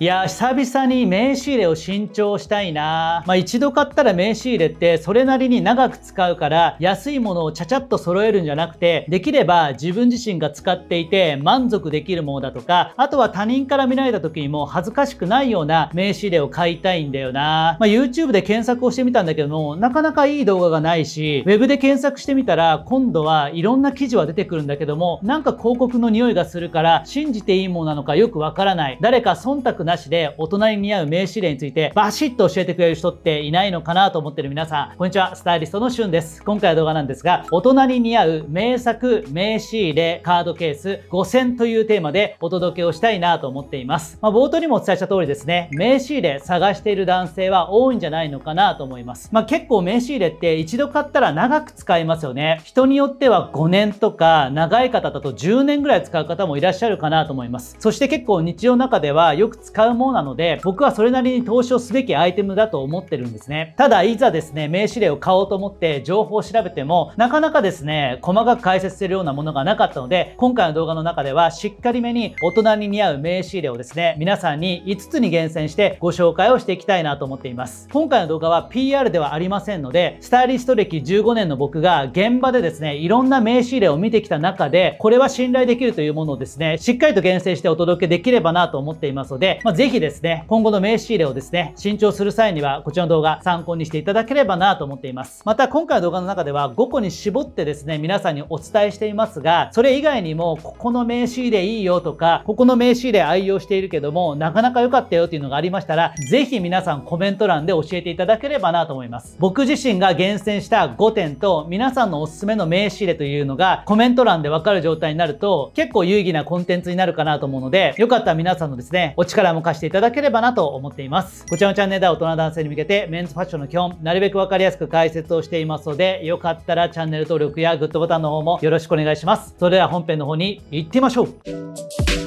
いや久々に名刺入れを新調したいなまあ一度買ったら名刺入れってそれなりに長く使うから安いものをちゃちゃっと揃えるんじゃなくてできれば自分自身が使っていて満足できるものだとかあとは他人から見られた時にも恥ずかしくないような名刺入れを買いたいんだよなまあ YouTube で検索をしてみたんだけどもなかなかいい動画がないし Web で検索してみたら今度はいろんな記事は出てくるんだけどもなんか広告の匂いがするから信じていいものなのかよくわからない誰か忖度くなしで大人に似合う名刺入れについてバシッと教えてくれる人っていないのかなと思ってる皆さん、こんにちは、スタイリストのしゅんです。今回の動画なんですが、大人に似合う名作名刺入れカードケース5000というテーマでお届けをしたいなと思っています。まあ、冒頭にもお伝えした通りですね、名刺入れ探している男性は多いんじゃないのかなと思います。まあ、結構名刺入れって一度買ったら長く使えますよね。人によっては5年とか長い方だと10年ぐらい使う方もいらっしゃるかなと思います。そして結構日常の中ではよく使使うものなので、僕はそれなりに投資をすべきアイテムだと思ってるんですね。ただ、いざですね、名刺例を買おうと思って情報を調べても、なかなかですね、細かく解説するようなものがなかったので、今回の動画の中では、しっかりめに大人に似合う名刺例をですね、皆さんに5つに厳選してご紹介をしていきたいなと思っています。今回の動画は PR ではありませんので、スタイリスト歴15年の僕が現場でですね、いろんな名刺例を見てきた中で、これは信頼できるというものをですね、しっかりと厳選してお届けできればなと思っていますので、まあ、ぜひですね、今後の名刺入れをですね、新調する際には、こちらの動画参考にしていただければなと思っています。また、今回の動画の中では5個に絞ってですね、皆さんにお伝えしていますが、それ以外にも、ここの名刺入れいいよとか、ここの名刺入れ愛用しているけども、なかなか良かったよっていうのがありましたら、ぜひ皆さんコメント欄で教えていただければなと思います。僕自身が厳選した5点と、皆さんのおすすめの名刺入れというのが、コメント欄でわかる状態になると、結構有意義なコンテンツになるかなと思うので、よかったら皆さんのですね、お力も貸していただければなと思っています。こちらのチャンネルでは大人男性に向けてメンズファッションの基本、なるべくわかりやすく解説をしていますので、よかったらチャンネル登録やグッドボタンの方もよろしくお願いします。それでは本編の方に行ってみましょう。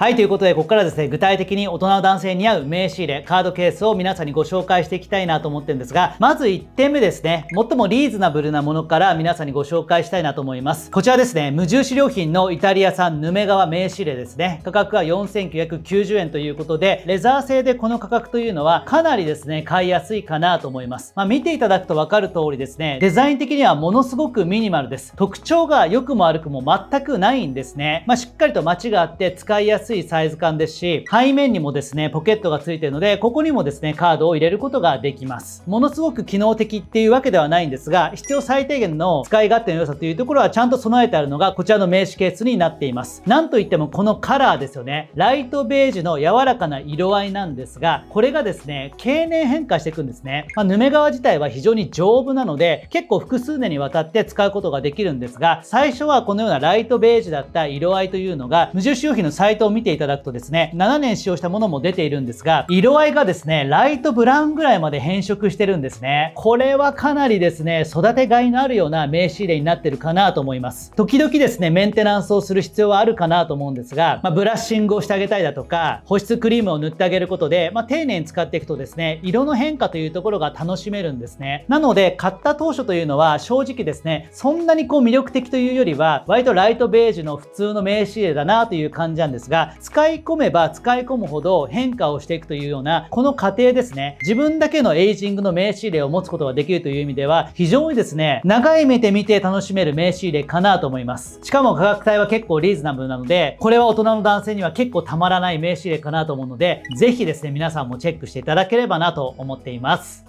はいということでここからですね具体的に大人の男性に合う名刺入れカードケースを皆さんにご紹介していきたいなと思ってるんですがまず1点目ですね最もリーズナブルなものから皆さんにご紹介したいなと思いますこちらですね無印良品のイタリア産ヌメ革名刺入れですね価格は4990円ということでレザー製でこの価格というのはかなりですね買いやすいかなと思います、まあ、見ていただくと分かる通りですねデザイン的にはものすごくミニマルです特徴が良くも悪くも全くないんですね、まあ、しっかりと街があって使いやすいすいサイズ感ですし、背面にもですね、ポケットがついてるので、ここにもですね、カードを入れることができます。ものすごく機能的っていうわけではないんですが、必要最低限の使い勝手の良さというところはちゃんと備えてあるのが、こちらの名刺ケースになっています。なんといってもこのカラーですよね。ライトベージュの柔らかな色合いなんですが、これがですね、経年変化していくんですね。まあ、ヌメ革自体は非常に丈夫なので、結構複数年にわたって使うことができるんですが、最初はこのようなライトベージュだった色合いというのが、無印良品のサイトを見見ていただくとですね、7年使用したものも出ているんですが、色合いがですね、ライトブラウンぐらいまで変色してるんですね。これはかなりですね、育てがいのあるような名刺入れになってるかなと思います。時々ですね、メンテナンスをする必要はあるかなと思うんですが、まあ、ブラッシングをしてあげたいだとか、保湿クリームを塗ってあげることで、まあ、丁寧に使っていくとですね、色の変化というところが楽しめるんですね。なので、買った当初というのは正直ですね、そんなにこう魅力的というよりは、割とライトベージュの普通の名刺入れだなという感じなんですが、が使い込めば使い込むほど変化をしていくというようなこの過程ですね自分だけのエイジングの名刺入れを持つことができるという意味では非常にですね長い目で見て楽しめる名刺入れかなと思いますしかも価格帯は結構リーズナブルなのでこれは大人の男性には結構たまらない名刺入れかなと思うのでぜひですね皆さんもチェックしていただければなと思っています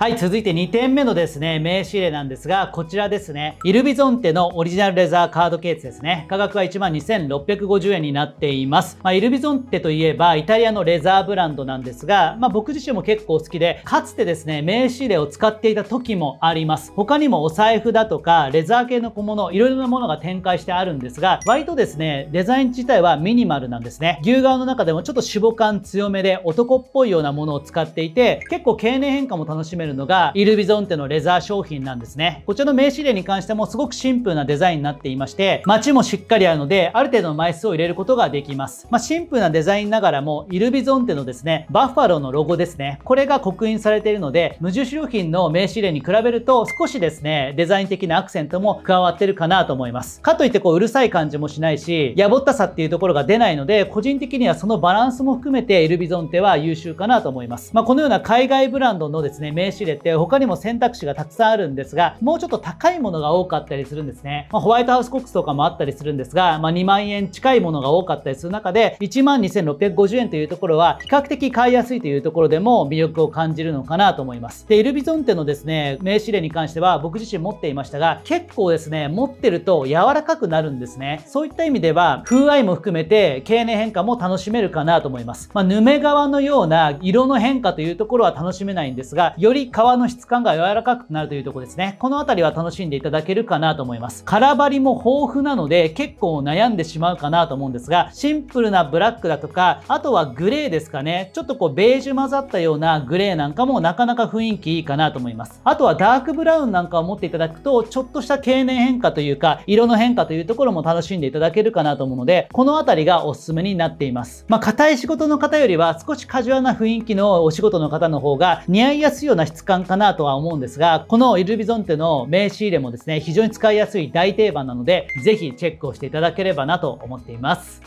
はい、続いて2点目のですね、名刺入れなんですが、こちらですね、イルビゾンテのオリジナルレザーカードケースですね。価格は12,650円になっています。まあ、イルビゾンテといえば、イタリアのレザーブランドなんですが、まあ、僕自身も結構好きで、かつてですね、名刺入れを使っていた時もあります。他にもお財布だとか、レザー系の小物、いろいろなものが展開してあるんですが、割とですね、デザイン自体はミニマルなんですね。牛革の中でもちょっと脂肪感強めで、男っぽいようなものを使っていて、結構経年変化も楽しめるるのが、イルビゾンテのレザー商品なんですね。こちらの名刺入れに関してもすごくシンプルなデザインになっていまして、街もしっかりあるので、ある程度の枚数を入れることができます。まあ、シンプルなデザインながらも、イルビゾンテのですね、バッファローのロゴですね。これが刻印されているので、無印良品の名刺入れに比べると、少しですね、デザイン的なアクセントも加わってるかなと思います。かといってこう、うるさい感じもしないし、やぼったさっていうところが出ないので、個人的にはそのバランスも含めて、イルビゾンテは優秀かなと思います。まあ、このような海外ブランドのですね、名刺知れて、他にも選択肢がたくさんあるんですが、もうちょっと高いものが多かったりするんですね。まあ、ホワイトハウスコックスとかもあったりするんですが、まあ、2万円近いものが多かったりする中で、12,650円というところは、比較的買いやすいというところでも魅力を感じるのかなと思います。で、イルビゾンテのですね、名刺入れに関しては僕自身持っていましたが、結構ですね、持ってると柔らかくなるんですね。そういった意味では、風合いも含めて経年変化も楽しめるかなと思います。まあ、ヌメ革のような色の変化というところは楽しめないんですが、よりり皮の質感が柔らかくなるというところですね。この辺りは楽しんでいただけるかなと思います。カラバリも豊富なので結構悩んでしまうかなと思うんですが、シンプルなブラックだとか、あとはグレーですかね。ちょっとこうベージュ混ざったようなグレーなんかもなかなか雰囲気いいかなと思います。あとはダークブラウンなんかを持っていただくと、ちょっとした経年変化というか、色の変化というところも楽しんでいただけるかなと思うので、この辺りがおすすめになっています。まあ、硬い仕事の方よりは少しカジュアルな雰囲気のお仕事の方の方が似合いやすいような質質感かなとは思うんですが、このイルビゾンテの名刺入れもですね、非常に使いやすい大定番なので、ぜひチェックをしていただければなと思っています。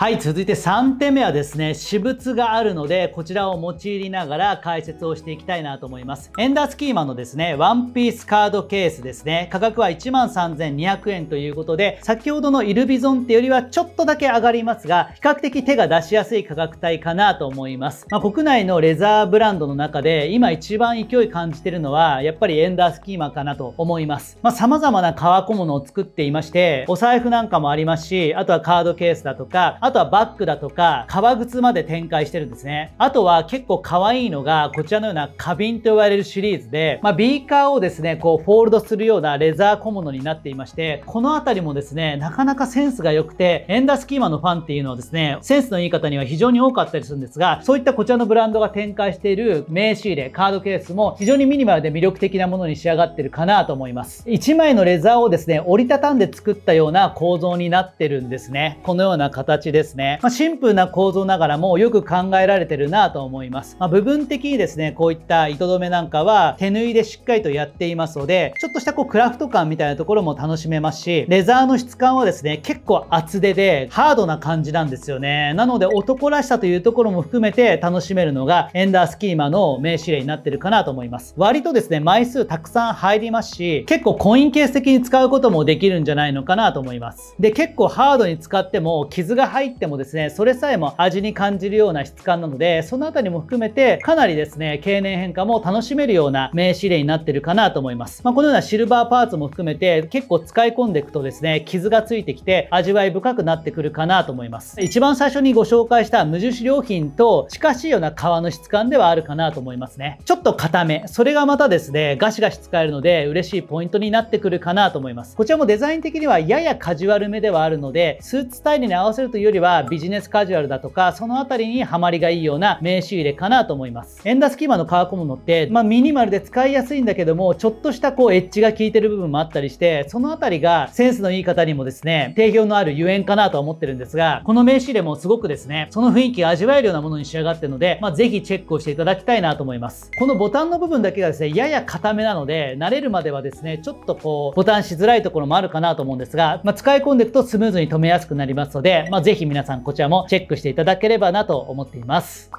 はい、続いて3点目はですね、私物があるので、こちらを用いながら解説をしていきたいなと思います。エンダースキーマのですね、ワンピースカードケースですね、価格は13,200円ということで、先ほどのイルビゾンってよりはちょっとだけ上がりますが、比較的手が出しやすい価格帯かなと思います。まあ、国内のレザーブランドの中で、今一番勢い感じてるのは、やっぱりエンダースキーマかなと思います。まあ、様々な革小物を作っていまして、お財布なんかもありますし、あとはカードケースだとか、あとはバッグだとか、革靴まで展開してるんですね。あとは結構可愛いのが、こちらのような花瓶と呼ばれるシリーズで、まあ、ビーカーをですね、こうフォールドするようなレザー小物になっていまして、この辺りもですね、なかなかセンスが良くて、エンダースキーマのファンっていうのはですね、センスのいい方には非常に多かったりするんですが、そういったこちらのブランドが展開している名刺入れ、カードケースも非常にミニマルで魅力的なものに仕上がってるかなと思います。1枚のレザーをですね、折りたたんで作ったような構造になってるんですね。このような形でですね。まあ、シンプルな構造ながらもよく考えられてるなと思います。まあ、部分的にですね、こういった糸止めなんかは手縫いでしっかりとやっていますので、ちょっとしたこうクラフト感みたいなところも楽しめますし、レザーの質感はですね、結構厚手でハードな感じなんですよね。なので男らしさというところも含めて楽しめるのがエンダースキーマの名指令になってるかなと思います。割とですね、枚数たくさん入りますし、結構コインケース的に使うこともできるんじゃないのかなと思います。で、結構ハードに使っても傷が入ってもですねそれさえも味に感じるような質感なのでその辺りも含めてかなりですね経年変化も楽しめるような名刺入れになってるかなと思います、まあ、このようなシルバーパーツも含めて結構使い込んでいくとですね傷がついてきて味わい深くなってくるかなと思います一番最初にご紹介した無印良品と近しいような革の質感ではあるかなと思いますねちょっと硬めそれがまたですねガシガシ使えるので嬉しいポイントになってくるかなと思いますこちらもデザイン的にはややカジュアルめではあるのでスーツスタイルに合わせるというよりはビジネスカジュアルだとか、その辺りにハマりがいいような名刺入れかなと思います。エンダースキーマの革小物って、まあ、ミニマルで使いやすいんだけども、ちょっとしたこうエッジが効いてる部分もあったりして、その辺りがセンスのいい方にもですね、定評のあるゆえんかなとは思ってるんですが、この名刺入れもすごくですね、その雰囲気が味わえるようなものに仕上がってるので、まあ、ぜひチェックをしていただきたいなと思います。このボタンの部分だけがですね、やや硬めなので、慣れるまではですね、ちょっとこう、ボタンしづらいところもあるかなと思うんですが、まあ、使い込んでいくとスムーズに止めやすくなりますので、まあ、ぜひ皆さんこちらもチェックしていただければなと思っています。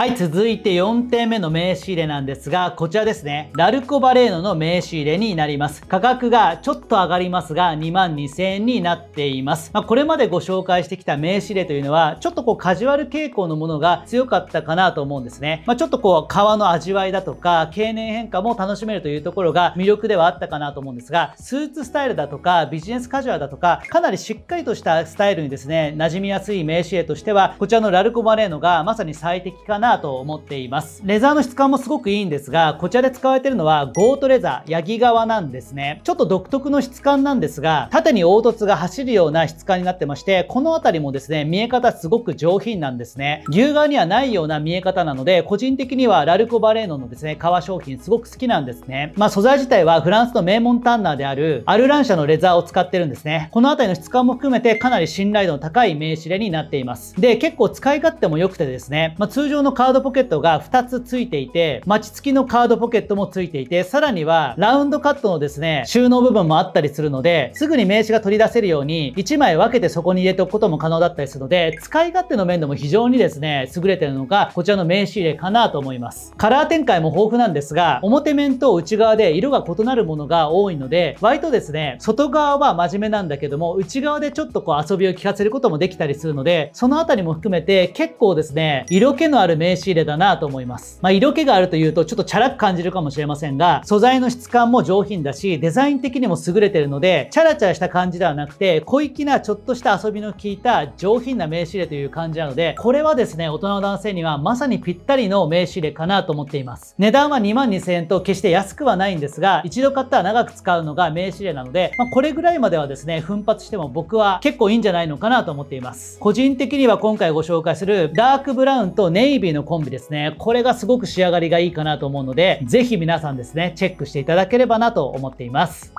はい、続いて4点目の名刺入れなんですが、こちらですね。ラルコバレーノの名刺入れになります。価格がちょっと上がりますが、22,000円になっています。まあ、これまでご紹介してきた名刺入れというのは、ちょっとこうカジュアル傾向のものが強かったかなと思うんですね。まあ、ちょっとこう、皮の味わいだとか、経年変化も楽しめるというところが魅力ではあったかなと思うんですが、スーツスタイルだとか、ビジネスカジュアルだとか、かなりしっかりとしたスタイルにですね、馴染みやすい名刺入れとしては、こちらのラルコバレーノがまさに最適かななと思っています。レザーの質感もすごくいいんですが、こちらで使われているのはゴートレザー、ヤギ側なんですね。ちょっと独特の質感なんですが、縦に凹凸が走るような質感になってまして、この辺りもですね、見え方すごく上品なんですね。牛革にはないような見え方なので、個人的にはラルコバレーノのですね、革商品すごく好きなんですね。まあ素材自体はフランスの名門タンナーであるアルラン社のレザーを使ってるんですね。この辺りの質感も含めてかなり信頼度の高い名刺入れになっています。で、結構使い勝手も良くてですね、まあ、通常のカードポケットが2つ付いていて、マチ付きのカードポケットも付いていて、さらにはラウンドカットのですね、収納部分もあったりするので、すぐに名刺が取り出せるように、1枚分けてそこに入れておくことも可能だったりするので、使い勝手の面でも非常にですね、優れてるのが、こちらの名刺入れかなと思います。カラー展開も豊富なんですが、表面と内側で色が異なるものが多いので、割とですね、外側は真面目なんだけども、内側でちょっとこう遊びを聞かせることもできたりするので、そのあたりも含めて結構ですね、色気のある名名刺入れだなと思います。まあ、色気があるというとちょっとチャラく感じるかもしれませんが、素材の質感も上品だし、デザイン的にも優れてるので、チャラチャラした感じではなくて、小粋なちょっとした遊びの効いた上品な名刺入れという感じなので、これはですね、大人の男性にはまさにぴったりの名刺入れかなと思っています。値段は2万2000円と決して安くはないんですが、一度買ったら長く使うのが名刺入れなので、まあ、これぐらいまではですね、奮発しても僕は結構いいんじゃないのかなと思っています。個人的には今回ご紹介するダークブラウンとネイビーーのコンビですね。これがすごく仕上がりがいいかなと思うので、ぜひ皆さんですね、チェックしていただければなと思っています。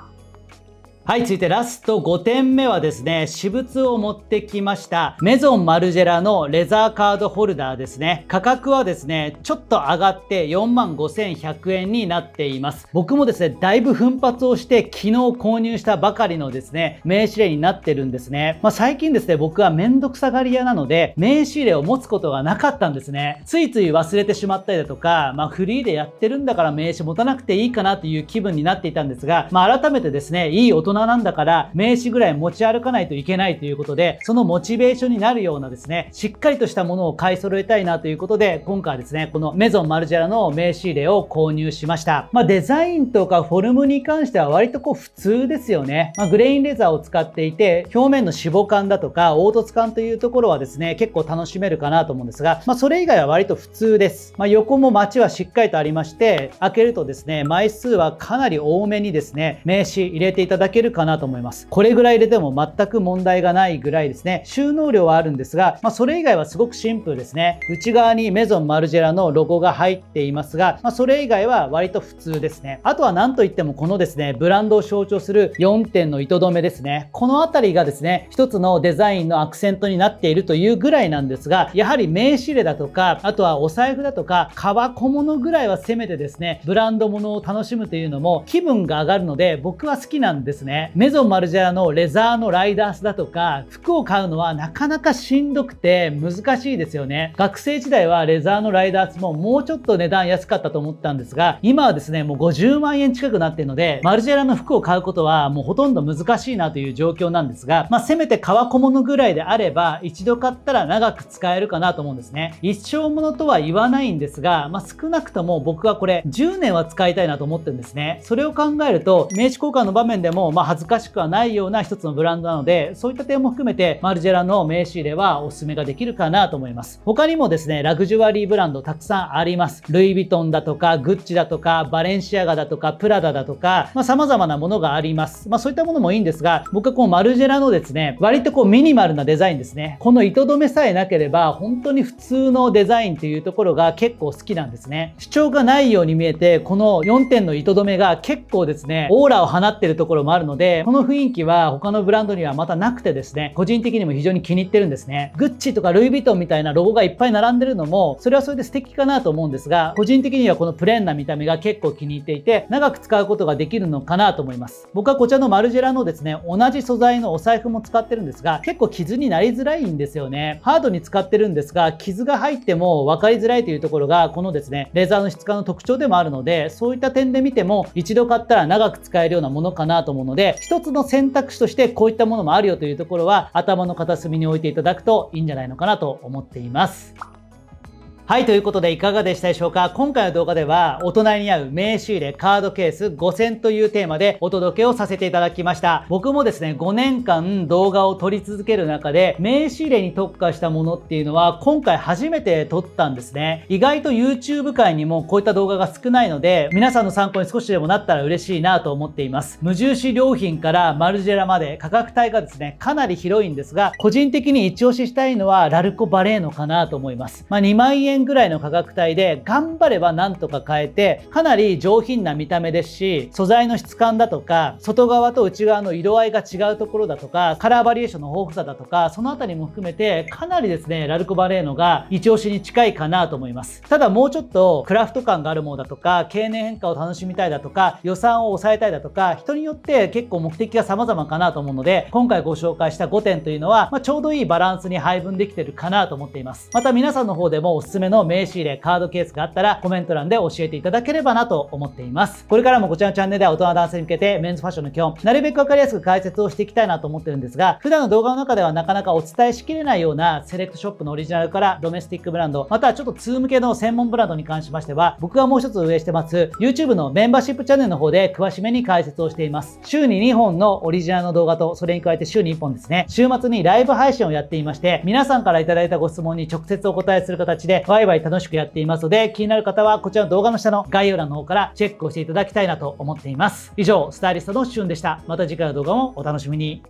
はい、続いてラスト5点目はですね、私物を持ってきました。メゾンマルジェラのレザーカードホルダーですね。価格はですね、ちょっと上がって45,100円になっています。僕もですね、だいぶ奮発をして昨日購入したばかりのですね、名刺入れになってるんですね。まあ、最近ですね、僕はめんどくさがり屋なので、名刺入れを持つことがなかったんですね。ついつい忘れてしまったりだとか、まあ、フリーでやってるんだから名刺持たなくていいかなという気分になっていたんですが、まあ、改めてですね、いい大人人なんだから名刺ぐらい持ち歩かないといけないということで、そのモチベーションになるようなですね、しっかりとしたものを買い揃えたいなということで、今回はですね、このメゾンマルジェラの名刺入れを購入しました。まあ、デザインとかフォルムに関しては割とこう普通ですよね。まあ、グレインレザーを使っていて、表面の脂肪感だとか凹凸感というところはですね、結構楽しめるかなと思うんですが、まあ、それ以外は割と普通です。まあ、横も街はしっかりとありまして、開けるとですね、枚数はかなり多めにですね、名刺入れていただけるるかなと思います。これぐらい入れても全く問題がないぐらいですね。収納量はあるんですが、まあ、それ以外はすごくシンプルですね。内側にメゾンマルジェラのロゴが入っていますが、まあ、それ以外は割と普通ですね。あとは何といってもこのですね、ブランドを象徴する4点の糸止めですね。この辺りがですね、一つのデザインのアクセントになっているというぐらいなんですが、やはり名刺入れだとか、あとはお財布だとか、革小物ぐらいはせめてですね、ブランド物を楽しむというのも気分が上がるので、僕は好きなんですね。ね。メゾンマルジェラのレザーのライダースだとか、服を買うのはなかなかしんどくて難しいですよね。学生時代はレザーのライダースももうちょっと値段安かったと思ったんですが、今はですね、もう50万円近くなってるので、マルジェラの服を買うことはもうほとんど難しいなという状況なんですが、まあ、せめて革小物ぐらいであれば、一度買ったら長く使えるかなと思うんですね。一生ものとは言わないんですが、まあ、少なくとも僕はこれ10年は使いたいなと思ってるんですね。それを考えると、名刺交換の場面でも、まああ、恥ずかしくはないような一つのブランドなので、そういった点も含めて、マルジェラの名刺入れはお勧めができるかなと思います。他にもですね、ラグジュアリーブランドたくさんあります。ルイ・ヴィトンだとか、グッチだとか、バレンシアガだとか、プラダだとか、まあ、様々なものがあります。まあ、そういったものもいいんですが、僕はこう、マルジェラのですね、割とこう、ミニマルなデザインですね。この糸止めさえなければ、本当に普通のデザインというところが結構好きなんですね。主張がないように見えて、この4点の糸止めが結構ですね、オーラを放ってるところもあるのので、この雰囲気は他のブランドにはまたなくてですね、個人的にも非常に気に入ってるんですね。グッチとかルイ・ヴィトンみたいなロゴがいっぱい並んでるのも、それはそれで素敵かなと思うんですが、個人的にはこのプレーンな見た目が結構気に入っていて、長く使うことができるのかなと思います。僕はこちらのマルジェラのですね、同じ素材のお財布も使ってるんですが、結構傷になりづらいんですよね。ハードに使ってるんですが、傷が入っても分かりづらいというところが、このですね、レザーの質感の特徴でもあるので、そういった点で見ても、一度買ったら長く使えるようなものかなと思うので、で、一つの選択肢としてこういったものもあるよというところは、頭の片隅に置いていただくといいんじゃないのかなと思っています。はい、ということでいかがでしたでしょうか今回の動画では大人に合う名刺入れカードケース5選というテーマでお届けをさせていただきました。僕もですね、5年間動画を撮り続ける中で名刺入れに特化したものっていうのは今回初めて撮ったんですね。意外と YouTube 界にもこういった動画が少ないので皆さんの参考に少しでもなったら嬉しいなと思っています。無印良品からマルジェラまで価格帯がですね、かなり広いんですが個人的に一押ししたいのはラルコバレーノかなと思います。まあ、2ぐらいの価格帯で頑張ればなんとか買えてかなり上品な見た目ですし素材の質感だとか外側と内側の色合いが違うところだとかカラーバリエーションの豊富さだとかそのあたりも含めてかなりですねラルコバレーノが一押しに近いかなと思いますただもうちょっとクラフト感があるものだとか経年変化を楽しみたいだとか予算を抑えたいだとか人によって結構目的が様々かなと思うので今回ご紹介した5点というのは、まあ、ちょうどいいバランスに配分できてるかなと思っていますまた皆さんの方でもおすすめめの名刺入れ、カードケースがあったらコメント欄で教えていただければなと思っています。これからもこちらのチャンネルでは大人男性に向けてメンズファッションの基本、なるべくわかりやすく解説をしていきたいなと思ってるんですが、普段の動画の中ではなかなかお伝えしきれないようなセレクトショップのオリジナルからドメスティックブランド、またはちょっと通向けの専門ブランドに関しましては、僕がもう一つ運営してます YouTube のメンバーシップチャンネルの方で詳しめに解説をしています。週に2本のオリジナルの動画と、それに加えて週に1本ですね、週末にライブ配信をやっていまして、皆さんから頂いたご質問に直接お答えする形で、ワイワイ楽しくやっていますので、気になる方はこちらの動画の下の概要欄の方からチェックをしていただきたいなと思っています。以上、スタイリストのしゅんでした。また次回の動画もお楽しみに。